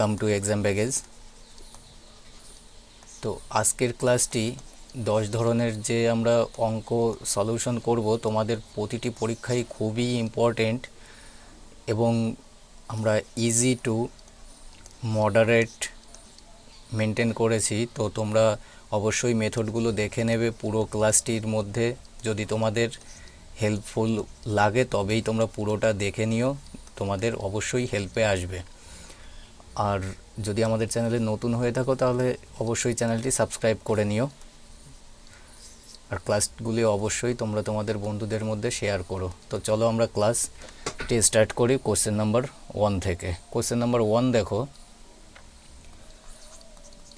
Welcome to exam baggage তো আজকের ক্লাসটি দশ ধরনের যে আমরা অঙ্ক সলিউশন করব তোমাদের প্রতিটি পরীক্ষাই খুবই ইম্পর্টেন্ট এবং আমরা ইজি টু মডারেট মেনটেন করেছি তো তোমরা অবশ্যই মেথডগুলো দেখে নেবে পুরো ক্লাসটির মধ্যে যদি তোমাদের হেল্পফুল লাগে তবেই তোমরা পুরোটা দেখে নিও তোমাদের অবশ্যই হেল্পে আসবে আর যদি আমাদের চ্যানেলে নতুন হয়ে থাকো তাহলে অবশ্যই চ্যানেলটি সাবস্ক্রাইব করে নিও আর ক্লাসগুলি অবশ্যই তোমরা তোমাদের বন্ধুদের মধ্যে শেয়ার করো তো চলো আমরা ক্লাসটি স্টার্ট করি কোশ্চেন নাম্বার ওয়ান থেকে কোশ্চেন নাম্বার ওয়ান দেখো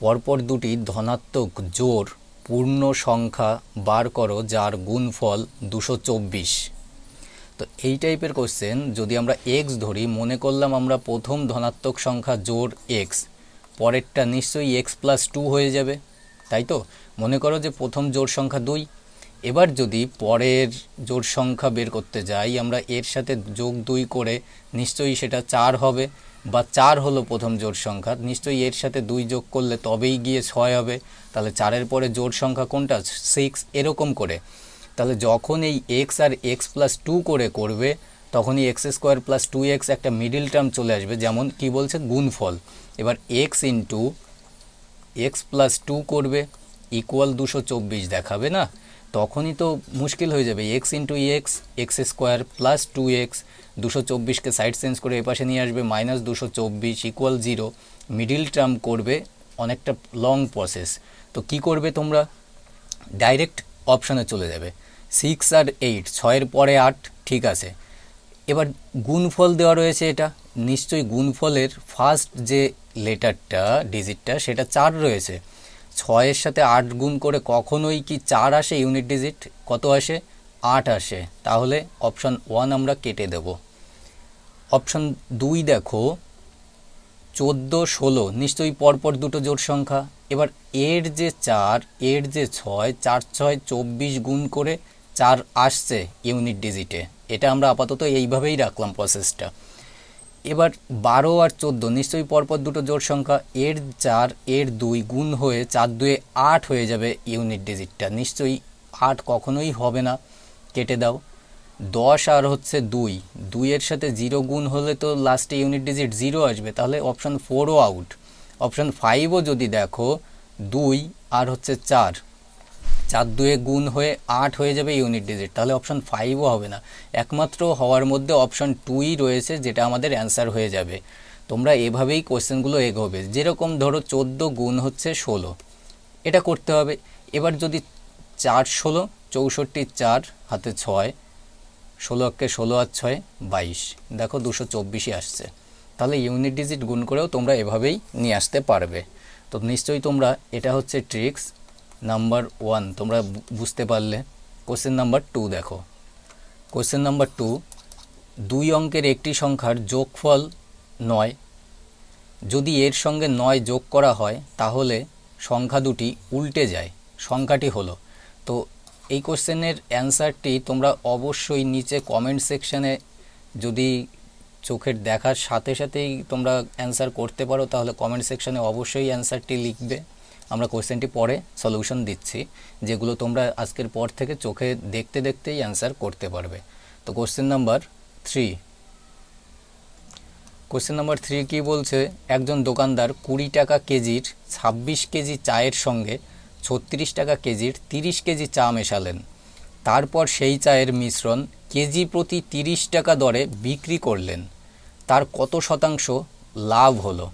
পরপর দুটি ধনাত্মক জোর পূর্ণ সংখ্যা বার করো যার গুণফল দুশো চব্বিশ তো এই টাইপের কোশ্চেন যদি আমরা এক্স ধরি মনে করলাম আমরা প্রথম ধনাত্মক সংখ্যা জোর এক্স পরেরটা নিশ্চয়ই এক্স প্লাস টু হয়ে যাবে তাই তো মনে করো যে প্রথম জোর সংখ্যা দুই এবার যদি পরের জোর সংখ্যা বের করতে যাই আমরা এর সাথে যোগ দুই করে নিশ্চয়ই সেটা চার হবে বা চার হলো প্রথম জোর সংখ্যা নিশ্চয়ই এর সাথে দুই যোগ করলে তবেই গিয়ে ছয় হবে তাহলে চারের পরে জোর সংখ্যা কোনটা সিক্স এরকম করে তাহলে যখন এই এক্স আর এক্স প্লাস টু করে করবে তখনই X square plus two X একটা মিডিল টার্ম চলে আসবে যেমন কি বলছে গুণফল এবার X into X plus two করবে ইকুয়াল দুশো চব্বিশ দেখাবে না তখনই তো মুশকিল হয়ে যাবে X into X X square plus two X দুশো চব্বিশকে সাইড চেঞ্জ করে এপাশে নিয়ে আসবে মাইনাস দুশো চব্বিশ ইকুয়াল জিরো মিডিল টার্ম করবে অনেকটা লং প্রসেস তো কি করবে তোমরা ডাইরেক্ট অপশানে চলে যাবে সিক্স আর এইট ছয়ের পরে আট ঠিক আছে এবার গুণফল দেওয়া রয়েছে এটা নিশ্চয়ই গুণফলের ফার্স্ট যে লেটারটা ডিজিটটা সেটা চার রয়েছে ছয়ের সাথে আট গুণ করে কখনোই কি চার আসে ইউনিট ডিজিট কত আসে আট আসে তাহলে অপশান ওয়ান আমরা কেটে দেব অপশান দুই দেখো চোদ্দো ষোলো নিশ্চয়ই পরপর দুটো জোট সংখ্যা এবার এর যে চার এর যে ছয় চার ছয় চব্বিশ গুণ করে চার আসছে ইউনিট ডিজিটে এটা আমরা আপাতত এইভাবেই রাখলাম প্রসেসটা এবার বারো আর চোদ্দো নিশ্চয়ই পরপর দুটো জোর সংখ্যা এর চার এর দুই গুণ হয়ে চার দুয়ে আট হয়ে যাবে ইউনিট ডিজিটটা নিশ্চয়ই আট কখনোই হবে না কেটে দাও দশ আর হচ্ছে দুই দুইয়ের সাথে জিরো গুণ হলে তো লাস্টে ইউনিট ডিজিট জিরো আসবে তাহলে অপশান ফোরও আউট অপশান ফাইভও যদি দেখো দুই আর হচ্ছে চার চার দুয়ে গুণ হয়ে আট হয়ে যাবে ইউনিট ডিজিট তাহলে অপশান ফাইভও হবে না একমাত্র হওয়ার মধ্যে অপশান টুই রয়েছে যেটা আমাদের অ্যান্সার হয়ে যাবে তোমরা এভাবেই কোয়েশ্চেনগুলো এগোবে যেরকম ধরো চোদ্দো গুণ হচ্ছে ষোলো এটা করতে হবে এবার যদি চার ষোলো চৌষট্টি চার হাতে ছয় ষোলো একে ষোলো আর ছয় বাইশ দেখো দুশো চব্বিশে আসছে তাহলে ইউনিট ডিজিট গুণ করেও তোমরা এভাবেই নিয়ে আসতে পারবে তো নিশ্চয়ই তোমরা এটা হচ্ছে ট্রিক্স নাম্বার ওয়ান তোমরা বুঝতে পারলে কোশ্চেন নাম্বার টু দেখো কোশ্চেন নাম্বার টু দুই অঙ্কের একটি সংখ্যার যোগফল নয় যদি এর সঙ্গে নয় যোগ করা হয় তাহলে সংখ্যা দুটি উল্টে যায় সংখ্যাটি হলো তো এই কোশ্চেনের অ্যান্সারটি তোমরা অবশ্যই নিচে কমেন্ট সেকশানে যদি চোখের দেখার সাথে সাথেই তোমরা অ্যান্সার করতে পারো তাহলে কমেন্ট সেকশানে অবশ্যই অ্যান্সারটি লিখবে আমরা কোশ্চেনটি পরে সলিউশন দিচ্ছি যেগুলো তোমরা আজকের পর থেকে চোখে দেখতে দেখতেই অ্যান্সার করতে পারবে তো question number three question number three কী বলছে একজন দোকানদার কুড়ি টাকা কেজির ২৬ কেজি চায়ের সঙ্গে ছত্রিশ টাকা কেজির তিরিশ কেজি চা মেশালেন তারপর সেই চায়ের মিশ্রণ কেজি প্রতি তিরিশ টাকা দরে বিক্রি করলেন তার কত শতাংশ লাভ হলো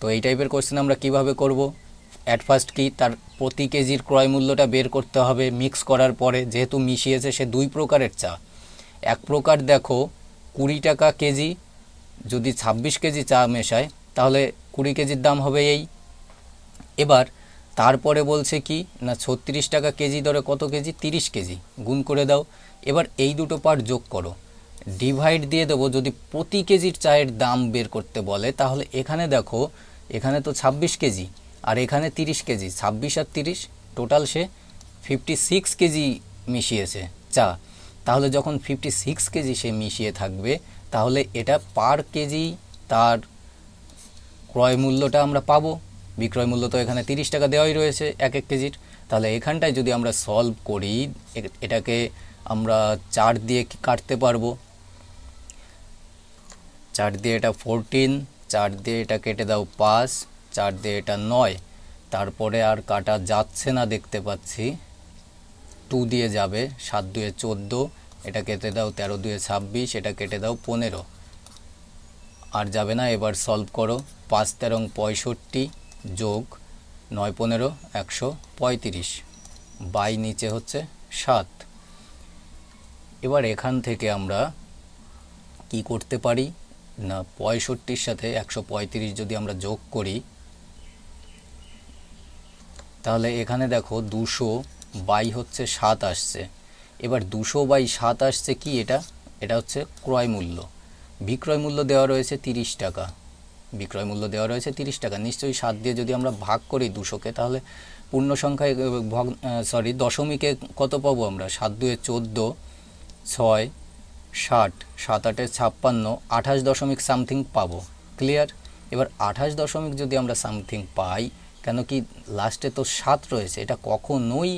তো এই টাইপের কোশ্চেন আমরা কিভাবে করব অ্যাট ফার্স্ট কি তার প্রতি কেজির ক্রয় মূল্যটা বের করতে হবে মিক্স করার পরে যেহেতু মিশিয়েছে সে দুই প্রকারের চা এক প্রকার দেখো কুড়ি টাকা কেজি যদি ছাব্বিশ কেজি চা মেশায় তাহলে কুড়ি কেজির দাম হবে এই এবার তারপরে বলছে কি না ছত্রিশ টাকা কেজি দরে কত কেজি তিরিশ কেজি গুণ করে দাও এবার এই দুটো পার্ট যোগ করো ডিভাইড দিয়ে দেবো যদি প্রতি কেজির চায়ের দাম বের করতে বলে তাহলে এখানে দেখো এখানে তো ছাব্বিশ কেজি আর এখানে তিরিশ কেজি ছাব্বিশ আর তিরিশ টোটাল সে ফিফটি সিক্স কেজি মিশিয়েছে চা তাহলে যখন ফিফটি সিক্স কেজি সে মিশিয়ে থাকবে তাহলে এটা পার কেজি তার ক্রয় মূল্যটা আমরা পাবো বিক্রয় মূল্য তো এখানে তিরিশ টাকা দেওয়াই রয়েছে এক এক কেজির তাহলে এখানটায় যদি আমরা সলভ করি এটাকে আমরা চার দিয়ে কাটতে পারবো চার দিয়ে এটা ফোরটিন চার দিয়ে এটা কেটে দাও পাঁচ চার দিয়ে এটা নয় তারপরে আর কাটা যাচ্ছে না দেখতে পাচ্ছি টু দিয়ে যাবে সাত দুয়ে চোদ্দো এটা কেটে দাও তেরো দুয়ে ছাব্বিশ এটা কেটে দাও পনেরো আর যাবে না এবার সলভ করো পাঁচ তেরং পঁয়ষট্টি যোগ নয় পনেরো একশো পঁয়ত্রিশ বাই নিচে হচ্ছে সাত এবার এখান থেকে আমরা কি করতে পারি না পঁয়ষট্টির সাথে একশো যদি আমরা যোগ করি তাহলে এখানে দেখো দুশো বাই হচ্ছে সাত আসছে এবার দুশো বাই সাত আসছে কি এটা এটা হচ্ছে ক্রয় মূল্য বিক্রয় মূল্য দেওয়া রয়েছে তিরিশ টাকা বিক্রয় মূল্য দেওয়া রয়েছে তিরিশ টাকা নিশ্চয়ই সাত দিয়ে যদি আমরা ভাগ করি দুশোকে তাহলে পূর্ণ সংখ্যায় ভগ সরি দশমিকে কত পাবো আমরা সাত দুয়ে চোদ্দো ছয় ষাট সাত আটে ছাপ্পান্ন আঠাশ দশমিক সামথিং পাবো ক্লিয়ার এবার আঠাশ দশমিক যদি আমরা সামথিং পাই কেন কি লাস্টে তো সাত রয়েছে এটা কখনোই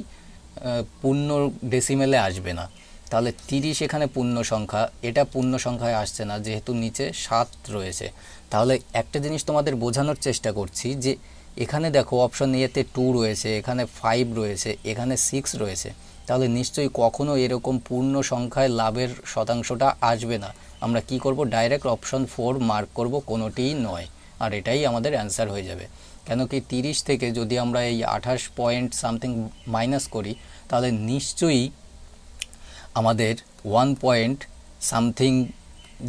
পূর্ণ ডেসিমেলে আসবে না তাহলে তিরিশ এখানে পূর্ণ সংখ্যা এটা পূর্ণ সংখ্যায় আসছে না যেহেতু নিচে সাত রয়েছে তাহলে একটা জিনিস তোমাদের বোঝানোর চেষ্টা করছি যে এখানে দেখো অপশন এতে টু রয়েছে এখানে ফাইভ রয়েছে এখানে সিক্স রয়েছে তাহলে নিশ্চয়ই কখনো এরকম পূর্ণ সংখ্যায় লাভের শতাংশটা আসবে না আমরা কি করব ডাইরেক্ট অপশন ফোর মার্ক করব কোনোটিই নয় আর এটাই আমাদের অ্যান্সার হয়ে যাবে কেন কি তিরিশ থেকে যদি আমরা এই আঠাশ পয়েন্ট সামথিং মাইনাস করি তাহলে নিশ্চয়ই আমাদের ওয়ান পয়েন্ট সামথিং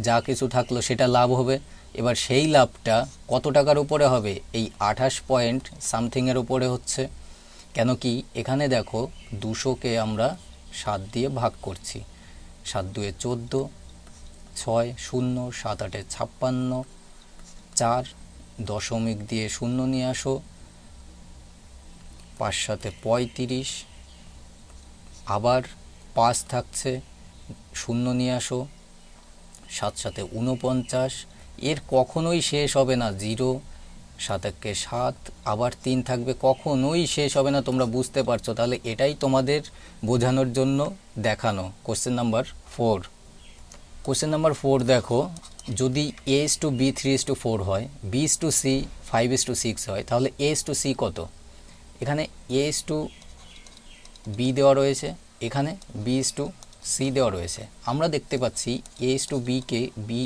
যা কিছু থাকলো সেটা লাভ হবে এবার সেই লাভটা কত টাকার উপরে হবে এই আঠাশ পয়েন্ট সামথিংয়ের উপরে হচ্ছে কেন কি এখানে দেখো দুশোকে আমরা সাত দিয়ে ভাগ করছি সাত দুয়ে চোদ্দো ছয় শূন্য সাত আটে ছাপ্পান্ন চার দশমিক দিয়ে শূন্য নিয়ে আসো পাঁচ সাথে পঁয়ত্রিশ আবার পাঁচ থাকছে শূন্য নিয়ে আসো সাত সাথে উনপঞ্চাশ এর কখনোই শেষ হবে না জিরো সাতাককে সাত আবার তিন থাকবে কখনোই শেষ হবে না তোমরা বুঝতে পারছো তাহলে এটাই তোমাদের বোঝানোর জন্য দেখানো question number four question number four দেখো যদি A is to B three is to four হয় B is to C five is to six হয় তাহলে এ এস টু সি কত এখানে এ এস টু বি দেওয়া রয়েছে এখানে বি এস টু সি দেওয়া রয়েছে আমরা দেখতে পাচ্ছি এ এস টু বিকে বি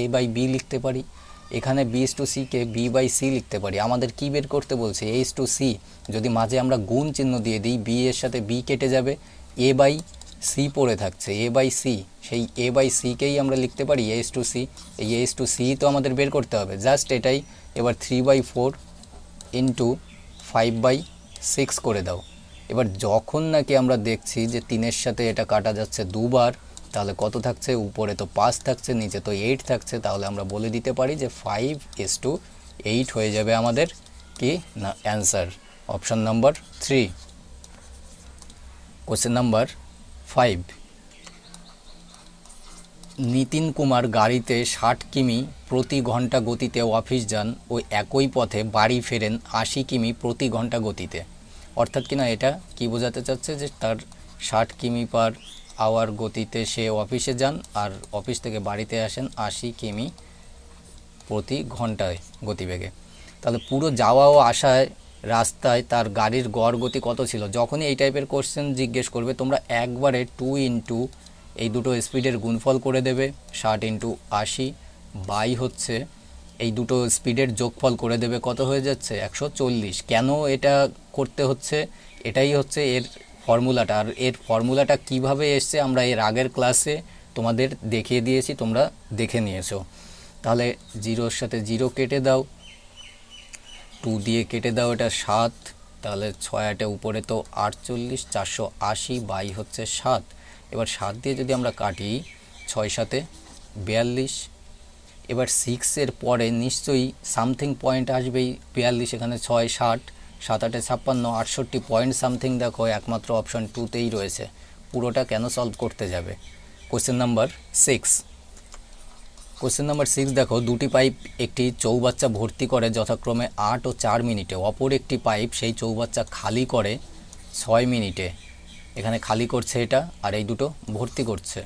এ বাই বি লিখতে পারি এখানে বি এস টু সিকে বি বাই সি লিখতে পারি আমাদের কী বের করতে বলছে এস টু সি যদি মাঝে আমরা গুণ চিহ্ন দিয়ে দিই বি এর সাথে বি কেটে যাবে এ বাই সি পড়ে থাকছে এ বাই সি সেই এ বাই সিকেই আমরা লিখতে পারি এস টু সি এই এস টু সি তো আমাদের বের করতে হবে জাস্ট এটাই এবার three by four into five by six করে দাও এবার যখন নাকি আমরা দেখছি যে তিনের সাথে এটা কাটা যাচ্ছে দুবার তাহলে কত থাকছে উপরে তো পাঁচ থাকছে নিচে তো এইট থাকছে তাহলে আমরা বলে দিতে পারি যে ফাইভ এস টু এইট হয়ে যাবে আমাদের কি না answer option number three question number five Nitin Kumar গাড়িতে ষাট কিমি প্রতি ঘন্টা গতিতে অফিস যান ওই একই পথে বাড়ি ফেরেন আশি কিমি প্রতি ঘন্টা গতিতে অর্থাৎ কিনা এটা কি বোঝাতে চাচ্ছে যে তার ষাট কিমি পার আওয়ার গতিতে সে অফিসে যান আর অফিস থেকে বাড়িতে আসেন আশি কিমি প্রতি ঘন্টায় গতিবেগে তাহলে পুরো যাওয়া ও আসায় রাস্তায় তার গাড়ির গড় গতি কত ছিল যখনই এই টাইপের কোশ্চেন জিজ্ঞেস করবে তোমরা একবারে টু ইন্টু এই দুটো স্পিডের গুণফল করে দেবে ষাট ইন্টু আশি বাই হচ্ছে এই দুটো স্পিডের যোগফল করে দেবে কত হয়ে যাচ্ছে একশো চল্লিশ কেন এটা করতে হচ্ছে এটাই হচ্ছে এর ফর্মুলাটা আর এর ফর্মুলাটা কিভাবে এসছে আমরা এর আগের ক্লাসে তোমাদের দেখিয়ে দিয়েছি তোমরা দেখে নিয়েছো তাহলে জিরোর সাথে জিরো কেটে দাও টু দিয়ে কেটে দাও এটা সাত তাহলে ছয় আটে উপরে তো আটচল্লিশ চারশো আশি বাই হচ্ছে সাত এবার সাত দিয়ে যদি আমরা কাটি ছয় সাথে বিয়াল্লিশ এবার সিক্সের পরে নিশ্চয়ই সামথিং পয়েন্ট আসবেই বিয়াল্লিশ এখানে ছয় ষাট সাত আটে ছাপ্পান্ন আটষট্টি পয়েন্ট সামথিং দেখো একমাত্র অপশন টুতেই রয়েছে পুরোটা কেন সলভ করতে যাবে question number six question number six দেখো দুটি পাইপ একটি চৌবাচ্চা ভর্তি করে যথাক্রমে আট ও চার মিনিটে অপর একটি পাইপ সেই চৌবাচ্চা খালি করে ছয় মিনিটে এখানে খালি করছে এটা আর এই দুটো ভর্তি করছে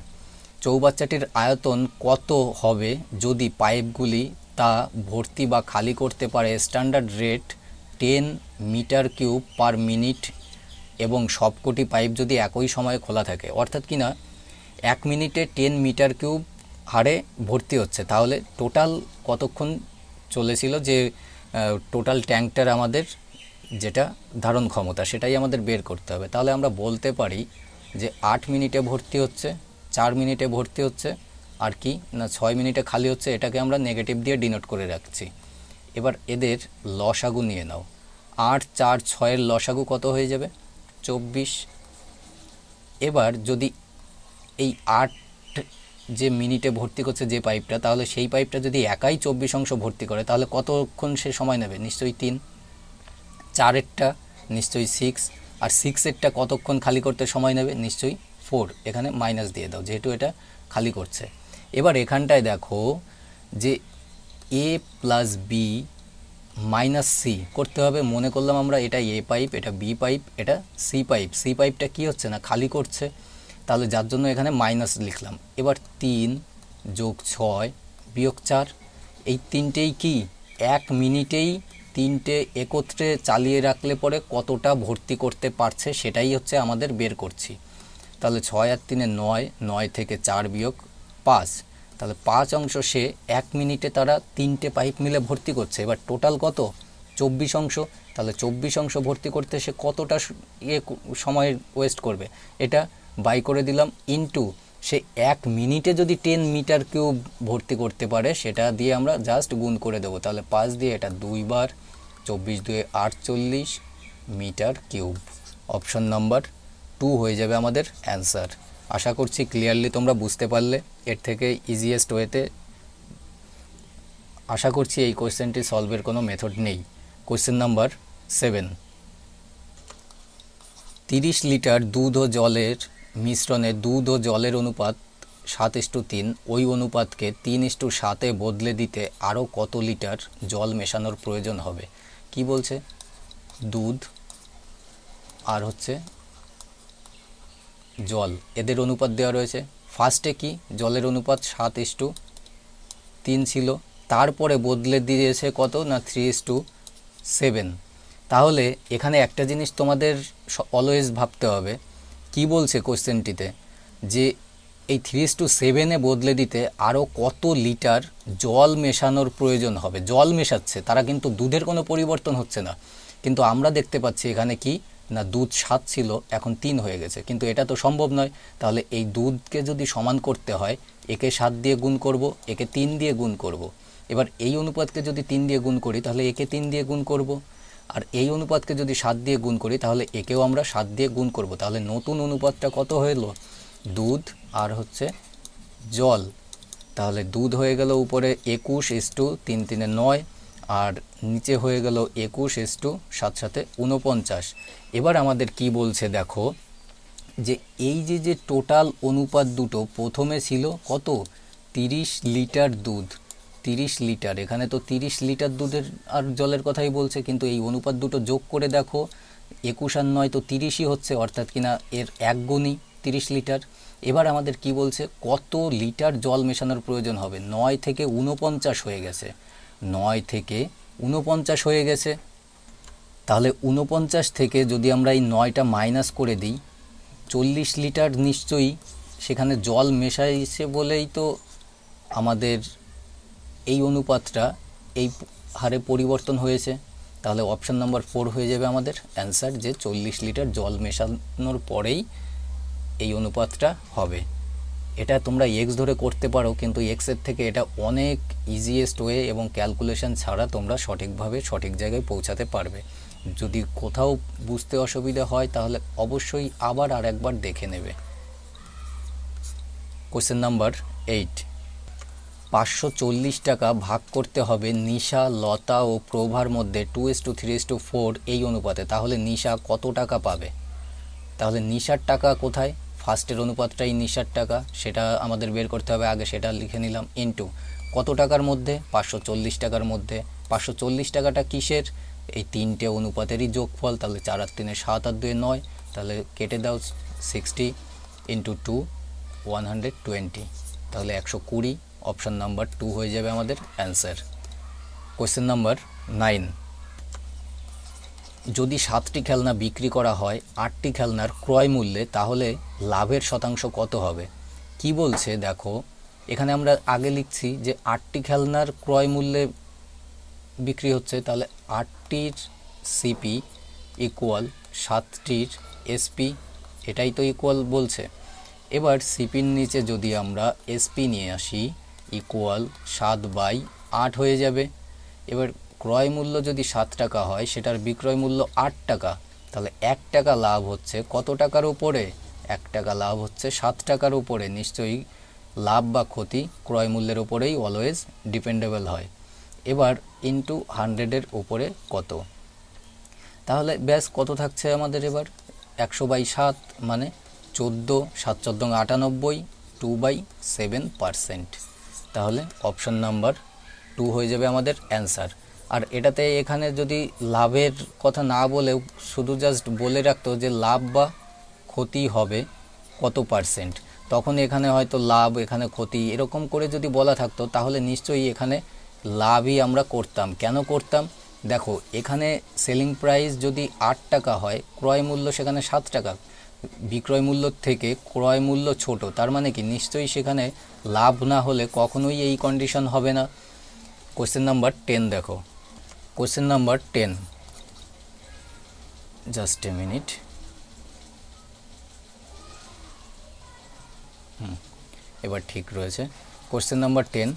চৌবাচ্চাটির আয়তন কত হবে যদি পাইপগুলি তা ভর্তি বা খালি করতে পারে standard rate ten metre cube per minute এবং সবকটি পাইপ যদি একই সময়ে খোলা থাকে অর্থাৎ কি না এক মিনিটে টেন মিটার কিউব হারে ভর্তি হচ্ছে তাহলে টোটাল কতক্ষণ চলেছিল যে টোটাল ট্যাঙ্কটার আমাদের যেটা ধারণ ক্ষমতা সেটাই আমাদের বের করতে হবে তাহলে আমরা বলতে পারি যে আট মিনিটে ভর্তি হচ্ছে চার মিনিটে ভর্তি হচ্ছে আর কি না ছয় মিনিটে খালি হচ্ছে এটাকে আমরা নেগেটিভ দিয়ে ডিনোট করে রাখছি এবার এদের লসাগু নিয়ে নাও আট চার ছয়ের লসাগু কত হয়ে যাবে চব্বিশ এবার যদি এই আট যে মিনিটে ভর্তি করছে যে পাইপটা তাহলে সেই পাইপটা যদি একাই চব্বিশ অংশ ভর্তি করে তাহলে কতক্ষণ সে সময় নেবে নিশ্চয়ই তিন চারেরটা নিশ্চয়ই সিক্স আর সিক্সেরটা কতক্ষণ খালি করতে সময় নেবে নিশ্চয়ই ফোর এখানে মাইনাস দিয়ে দাও যেহেতু এটা খালি করছে এবার এখানটায় দেখো যে A plus B minus C করতে হবে মনে করলাম আমরা এটা এ পাইপ এটা বি পাইপ এটা সি পাইপ সি পাইপটা কি হচ্ছে না খালি করছে তাহলে যার জন্য এখানে মাইনাস লিখলাম এবার তিন যোগ ছয় বিয়োগ চার এই তিনটেই কি এক মিনিটেই তিনটে একত্রে চালিয়ে রাখলে পরে কতটা ভর্তি করতে পারছে সেটাই হচ্ছে আমাদের বের করছি তাহলে ছয় আর তিনে নয় নয় থেকে চার বিয়োগ পাঁচ তাহলে পাঁচ অংশ সে এক মিনিটে তারা তিনটে পাইপ মিলে ভর্তি করছে এবার টোটাল কত চব্বিশ অংশ তাহলে চব্বিশ অংশ ভর্তি করতে সে কতটা ইয়ে সময় ওয়েস্ট করবে এটা বাই করে দিলাম ইনটু সে এক মিনিটে যদি টেন মিটার কিউব ভর্তি করতে পারে সেটা দিয়ে আমরা জাস্ট গুণ করে দেবো তাহলে পাঁচ দিয়ে এটা দুইবার চব্বিশ দুয়ে আটচল্লিশ metre cube option number two হয়ে যাবে আমাদের অ্যান্সার আশা করছি ক্লিয়ারলি তোমরা বুঝতে পারলে এর থেকে ইজিয়েস্ট ওয়েতে আশা করছি এই কোশ্চেনটি সলভের কোনো মেথড নেই কোয়েশ্চেন নাম্বার সেভেন তিরিশ লিটার দুধ ও জলের মিশ্রণে দুধ ও জলের অনুপাত সাত ইস্টু তিন ওই অনুপাতকে তিন ইস্টু সাতে বদলে দিতে আরও কত লিটার জল মেশানোর প্রয়োজন হবে কি বলছে দুধ আর হচ্ছে জল এদের অনুপাত দেওয়া রয়েছে ফার্স্টে কি জলের অনুপাত সাত ইস্টু তিন ছিল তারপরে বদলে দিয়েছে কত না থ্রি ইস্টু সেভেন তাহলে এখানে একটা জিনিস তোমাদের অলওয়েজ ভাবতে হবে কি বলছে কোশ্চেনটিতে যে এই থ্রি টু সেভেনে বদলে দিতে আরও কত লিটার জল মেশানোর প্রয়োজন হবে জল মেশাচ্ছে তারা কিন্তু দুধের কোনো পরিবর্তন হচ্ছে না কিন্তু আমরা দেখতে পাচ্ছি এখানে কি না দুধ সাত ছিল এখন তিন হয়ে গেছে কিন্তু এটা তো সম্ভব নয় তাহলে এই দুধকে যদি সমান করতে হয় একে সাত দিয়ে গুণ করব একে তিন দিয়ে গুণ করব। এবার এই অনুপাতকে যদি তিন দিয়ে গুণ করি তাহলে একে তিন দিয়ে গুণ করব আর এই অনুপাতকে যদি সাত দিয়ে গুণ করি তাহলে একেও আমরা সাত দিয়ে গুণ করব তাহলে নতুন অনুপাতটা কত হলো দুধ আর হচ্ছে জল তাহলে দুধ হয়ে গেল উপরে একুশ এস টু তিন তিনে নয় আর নিচে হয়ে গেল একুশ এস টু সাত সাথে উনপঞ্চাশ এবার আমাদের কি বলছে দেখো যে এই যে যে টোটাল অনুপাত দুটো প্রথমে ছিল কত 30 লিটার দুধ তিরিশ লিটার এখানে তো তিরিশ লিটার দুধের আর জলের কথাই বলছে কিন্তু এই অনুপাত দুটো যোগ করে দেখো একুশ আর নয় তো তিরিশই হচ্ছে অর্থাৎ কিনা এর এক গুণই তিরিশ লিটার এবার আমাদের কি বলছে কত লিটার জল মেশানোর প্রয়োজন হবে নয় থেকে উনপঞ্চাশ হয়ে গেছে নয় থেকে উনপঞ্চাশ হয়ে গেছে তাহলে উনপঞ্চাশ থেকে যদি আমরা এই নয়টা মাইনাস করে দিই চল্লিশ লিটার নিশ্চয়ই সেখানে জল মেশাইছে বলেই তো আমাদের এই অনুপাতটা এই হারে পরিবর্তন হয়েছে তাহলে অপশান নাম্বার ফোর হয়ে যাবে আমাদের অ্যান্সার যে চল্লিশ লিটার জল মেশানোর পরেই এই অনুপাতটা হবে এটা তোমরা এক্স e ধরে করতে পারো কিন্তু e এক্সের থেকে এটা অনেক ইজিয়েস্ট ওয়ে এবং ক্যালকুলেশান ছাড়া তোমরা সঠিকভাবে সঠিক জায়গায় পৌঁছাতে পারবে যদি কোথাও বুঝতে অসুবিধা হয় তাহলে অবশ্যই আবার আর একবার দেখে নেবে কোশ্চেন নাম্বার এইট পাঁচশো চল্লিশ টাকা ভাগ করতে হবে নিশা লতা ও প্রভার মধ্যে two is to three is to four এই অনুপাতে তাহলে নিশা কত টাকা পাবে তাহলে নিশার টাকা কোথায় ফার্স্টের অনুপাতটাই নিশার টাকা সেটা আমাদের বের করতে হবে আগে সেটা লিখে নিলাম ইনটু কত টাকার মধ্যে পাঁচশো চল্লিশ টাকার মধ্যে পাঁচশো চল্লিশ টাকাটা কিসের এই তিনটে অনুপাতেরই যোগফল তাহলে চার আর তিনে সাত আর দুয়ে নয় তাহলে কেটে দাও sixty into two one hundred twenty তাহলে একশো কুড়ি অপশান নাম্বার টু হয়ে যাবে আমাদের অ্যান্সার কোয়েশ্চেন নাম্বার নাইন যদি সাতটি খেলনা বিক্রি করা হয় আটটি খেলনার ক্রয় মূল্যে তাহলে লাভের শতাংশ কত হবে কি বলছে দেখো এখানে আমরা আগে লিখছি যে আটটি খেলনার ক্রয় মূল্যে বিক্রি হচ্ছে তাহলে আটটির সিপি ইকুয়াল সাতটির এসপি এটাই তো ইকুয়াল বলছে এবার সিপির নিচে যদি আমরা এসপি নিয়ে আসি ইকুয়াল সাত বাই আট হয়ে যাবে এবার ক্রয় মূল্য যদি সাত টাকা হয় সেটার বিক্রয় মূল্য আট টাকা তাহলে এক টাকা লাভ হচ্ছে কত টাকার উপরে এক টাকা লাভ হচ্ছে সাত টাকার উপরে নিশ্চয়ই লাভ বা ক্ষতি ক্রয় মূল্যের উপরেই অলওয়েজ ডিপেন্ডেবল হয় এবার ইন্টু হান্ড্রেডের উপরে কত তাহলে ব্যাস কত থাকছে আমাদের এবার একশো বাই সাত মানে চোদ্দো সাত চোদ্দ আটানব্বই টু বাই সেভেন পারসেন্ট তাহলে অপশন নাম্বার টু হয়ে যাবে আমাদের অ্যান্সার আর এটাতে এখানে যদি লাভের কথা না বলেও শুধু জাস্ট বলে রাখতো যে লাভ বা ক্ষতি হবে কত পার্সেন্ট তখন এখানে হয়তো লাভ এখানে ক্ষতি এরকম করে যদি বলা থাকতো তাহলে নিশ্চয়ই এখানে লাভই আমরা করতাম কেন করতাম দেখো এখানে সেলিং প্রাইস যদি আট টাকা হয় ক্রয় মূল্য সেখানে সাত টাকা বিক্রয় মূল্য থেকে ক্রয় মূল্য ছোট তার মানে কি নিশ্চয়ই সেখানে লাভ না হলে কখনোই এই কন্ডিশন হবে না কোশ্চেন নাম্বার টেন দেখো question number ten just a minute এবার ঠিক রয়েছে question number ten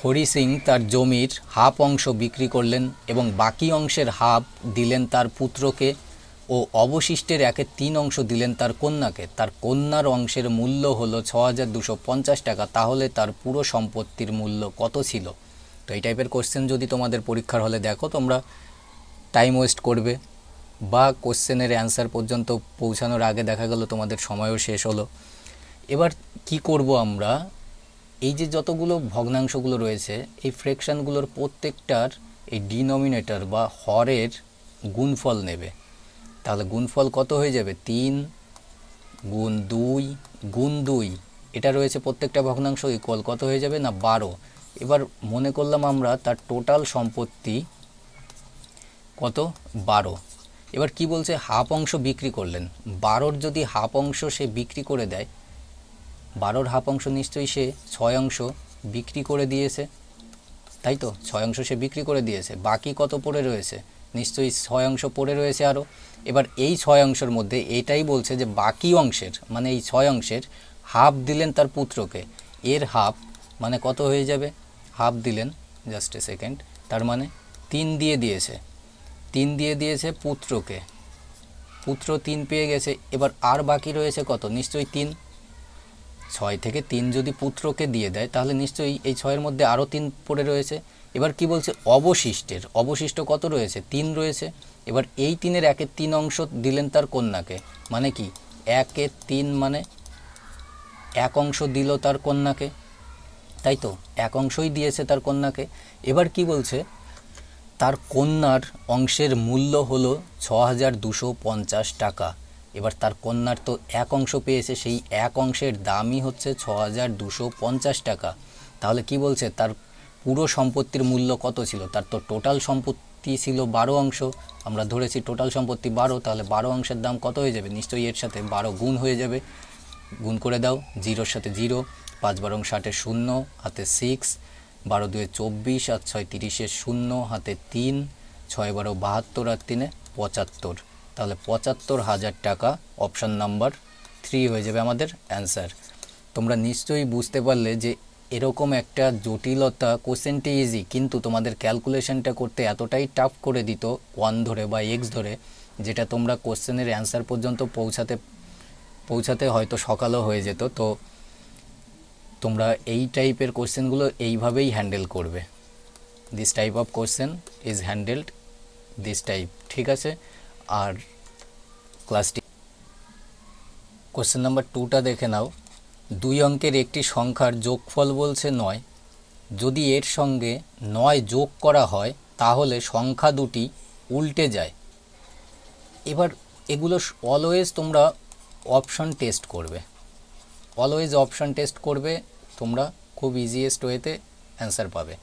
Hari Singh তার জমির হাফ অংশ বিক্রি করলেন এবং বাকি অংশের হাফ দিলেন তার পুত্রকে ও অবশিষ্টের একে তিন অংশ দিলেন তার কন্যাকে তার কন্যার অংশের মূল্য হলো ছ টাকা তাহলে তার পুরো সম্পত্তির মূল্য কত ছিল তো এই টাইপের কোশ্চেন যদি তোমাদের পরীক্ষার হলে দেখো তোমরা টাইম ওয়েস্ট করবে বা কোশ্চেনের অ্যান্সার পর্যন্ত পৌঁছানোর আগে দেখা গেল তোমাদের সময়ও শেষ হলো এবার কি করব আমরা এই যে যতগুলো ভগ্নাংশগুলো রয়েছে এই ফ্রেকশানগুলোর প্রত্যেকটার এই ডিনমিনেটর বা হরের গুণফল নেবে তাহলে গুণফল কত হয়ে যাবে তিন গুণ দুই গুণ দুই এটা রয়েছে প্রত্যেকটা ভগ্নাংশ ইকুয়াল কত হয়ে যাবে না বারো এবার মনে করলাম আমরা তার টোটাল সম্পত্তি কত বারো এবার কি বলছে হাফ অংশ বিক্রি করলেন বারোর যদি হাফ অংশ সে বিক্রি করে দেয় বারোর হাফ অংশ নিশ্চয়ই সে ছয় অংশ বিক্রি করে দিয়েছে তাই তো ছয় অংশ সে বিক্রি করে দিয়েছে বাকি কত পড়ে রয়েছে নিশ্চয়ই ছয় অংশ পড়ে রয়েছে আরও এবার এই ছয় অংশের মধ্যে এটাই বলছে যে বাকি অংশের মানে এই ছয় অংশের হাফ দিলেন তার পুত্রকে এর হাফ মানে কত হয়ে যাবে হাফ দিলেন জাস্ট এ সেকেন্ড তার মানে তিন দিয়ে দিয়েছে তিন দিয়ে দিয়েছে পুত্রকে পুত্র তিন পেয়ে গেছে এবার আর বাকি রয়েছে কত নিশ্চয়ই তিন ছয় থেকে তিন যদি পুত্রকে দিয়ে দেয় তাহলে নিশ্চয়ই এই ছয়ের মধ্যে আরও তিন পড়ে রয়েছে এবার কি বলছে অবশিষ্টের অবশিষ্ট কত রয়েছে তিন রয়েছে এবার এই তিনের একের তিন অংশ দিলেন তার কন্যাকে মানে কি একের তিন মানে এক অংশ দিল তার কন্যাকে তাই তো এক অংশই দিয়েছে তার কন্যাকে এবার কি বলছে তার কন্যার অংশের মূল্য হলো ছ টাকা এবার তার কন্যার তো এক অংশ পেয়েছে সেই এক অংশের দামই হচ্ছে ছ টাকা তাহলে কি বলছে তার পুরো সম্পত্তির মূল্য কত ছিল তার তো টোটাল সম্পত্তি টি ছিল বারো অংশ আমরা ধরেছি টোটাল সম্পত্তি বারো তাহলে বারো অংশের দাম কত হয়ে যাবে নিশ্চয়ই এর সাথে বারো গুণ হয়ে যাবে গুণ করে দাও জিরোর সাথে জিরো পাঁচ অংশ আটে শূন্য হাতে সিক্স বারো দুয়ে চব্বিশ আর ছয় তিরিশে শূন্য হাতে তিন ছয় বারো বাহাত্তর আর তিনে পঁচাত্তর তাহলে পঁচাত্তর হাজার টাকা অপশান নাম্বার থ্রি হয়ে যাবে আমাদের অ্যান্সার তোমরা নিশ্চয়ই বুঝতে পারলে যে এরকম একটা জটিলতা কোশ্চেনটি ইজি কিন্তু তোমাদের ক্যালকুলেশনটা করতে এতটাই টাফ করে দিত ওয়ান ধরে বা এক্স ধরে যেটা তোমরা কোশ্চেনের অ্যান্সার পর্যন্ত পৌঁছাতে পৌঁছাতে হয়তো সকালও হয়ে যেত তো তোমরা এই টাইপের কোশ্চেনগুলো এইভাবেই হ্যান্ডেল করবে this type of question is handled this type ঠিক আছে আর ক্লাসটি কোশ্চেন নাম্বার টুটা দেখে নাও দুই অঙ্কের একটি সংখ্যার যোগফল বলছে নয় যদি এর সঙ্গে নয় যোগ করা হয় তাহলে সংখ্যা দুটি উল্টে যায় এবার এগুলো অলওয়েজ তোমরা অপশন টেস্ট করবে অলওয়েজ অপশন টেস্ট করবে তোমরা খুব ইজিয়েস্ট ওয়েতে অ্যান্সার পাবে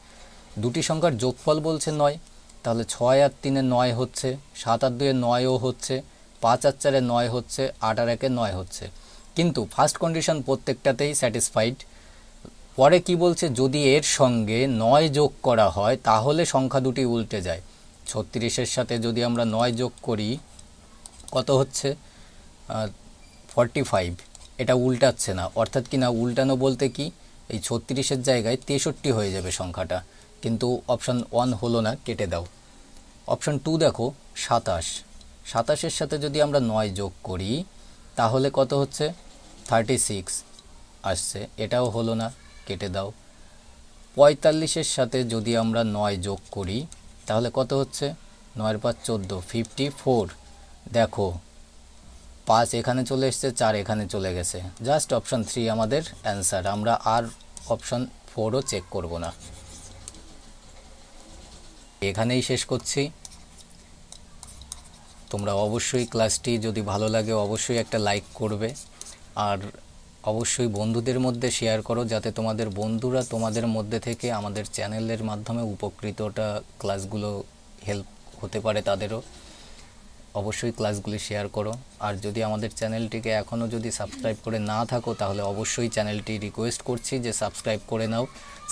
দুটি সংখ্যার যোগফল বলছে নয় তাহলে ছয় আর তিনে নয় হচ্ছে সাত আর দুয়ে নয়ও হচ্ছে পাঁচ আর চারে নয় হচ্ছে আট আর একে নয় হচ্ছে কিন্তু ফার্স্ট কন্ডিশন প্রত্যেকটাতেই স্যাটিসফাইড পরে কি বলছে যদি এর সঙ্গে নয় যোগ করা হয় তাহলে সংখ্যা দুটি উল্টে যায় ছত্রিশের সাথে যদি আমরা নয় যোগ করি কত হচ্ছে ফর্টি ফাইভ এটা উল্টাচ্ছে না অর্থাৎ কি না উল্টানো বলতে কি এই ছত্রিশের জায়গায় তেষট্টি হয়ে যাবে সংখ্যাটা কিন্তু অপশান ওয়ান হলো না কেটে দাও অপশান টু দেখো সাতাশ সাতাশের সাথে যদি আমরা নয় যোগ করি তাহলে কত হচ্ছে থার্টি সিক্স আসছে এটাও হলো না কেটে দাও পঁয়তাল্লিশের সাথে যদি আমরা নয় যোগ করি তাহলে কত হচ্ছে নয়ের পাঁচ চোদ্দো ফিফটি ফোর দেখো পাঁচ এখানে চলে এসছে চার এখানে চলে গেছে জাস্ট অপশান থ্রি আমাদের অ্যান্সার আমরা আর অপশান ফোরও চেক করব না এখানেই শেষ করছি তোমরা অবশ্যই ক্লাসটি যদি ভালো লাগে অবশ্যই একটা লাইক করবে আর অবশ্যই বন্ধুদের মধ্যে শেয়ার করো যাতে তোমাদের বন্ধুরা তোমাদের মধ্যে থেকে আমাদের চ্যানেলের মাধ্যমে উপকৃতটা ক্লাসগুলো হেল্প হতে পারে তাদেরও অবশ্যই ক্লাসগুলি শেয়ার করো আর যদি আমাদের চ্যানেলটিকে এখনও যদি সাবস্ক্রাইব করে না থাকো তাহলে অবশ্যই চ্যানেলটি রিকোয়েস্ট করছি যে সাবস্ক্রাইব করে নাও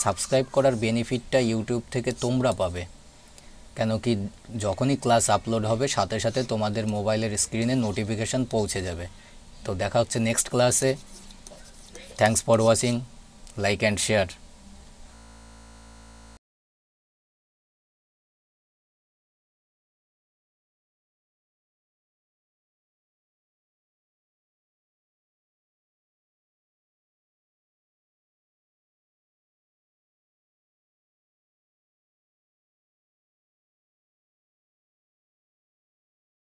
সাবস্ক্রাইব করার বেনিফিটটা ইউটিউব থেকে তোমরা পাবে কেন কি যখনই ক্লাস আপলোড হবে সাথে সাথে তোমাদের মোবাইলের স্ক্রিনে নোটিফিকেশান পৌঁছে যাবে তো দেখা হচ্ছে নেক্সট ক্লাসে thanks for watching like and share